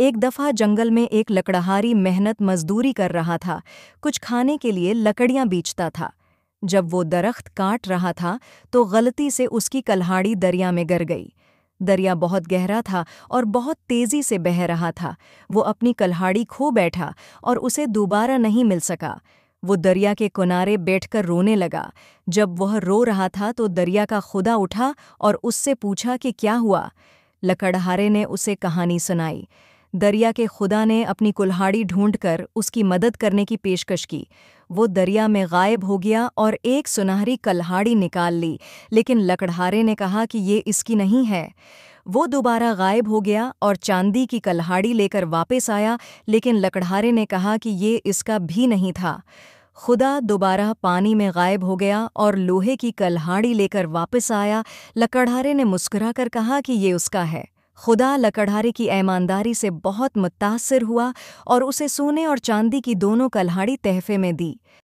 एक दफ़ा जंगल में एक लकड़हारी मेहनत मजदूरी कर रहा था कुछ खाने के लिए लकड़ियाँ बीचता था जब वो दरख्त काट रहा था तो गलती से उसकी कल्हाड़ी दरिया में गिर गई दरिया बहुत गहरा था और बहुत तेज़ी से बह रहा था वो अपनी कल्हाड़ी खो बैठा और उसे दोबारा नहीं मिल सका वो दरिया के किनारे बैठकर रोने लगा जब वह रो रहा था तो दरिया का खुदा उठा और उससे पूछा कि क्या हुआ लकड़हारे ने उसे कहानी सुनाई दरिया के खुदा ने अपनी कुल्हाड़ी ढूंढकर उसकी मदद करने की पेशकश की वो दरिया में गायब हो गया और एक सुनहरी कल्हाड़ी निकाल ली लेकिन लकड़हारे ने कहा कि ये इसकी नहीं है वो दोबारा गायब हो गया और चांदी की कल्हाड़ी लेकर वापस आया लेकिन लकड़हारे ने कहा कि ये इसका भी नहीं था खुदा दोबारा पानी में गायब हो गया और लोहे की कल्हाड़ी लेकर वापस आया लकड़हारे ने मुस्कुरा कर कहा कि ये उसका है खुदा लकड़हारे की ईमानदारी से बहुत मुतासर हुआ और उसे सोने और चांदी की दोनों कल्हाड़ी तहफ़े में दी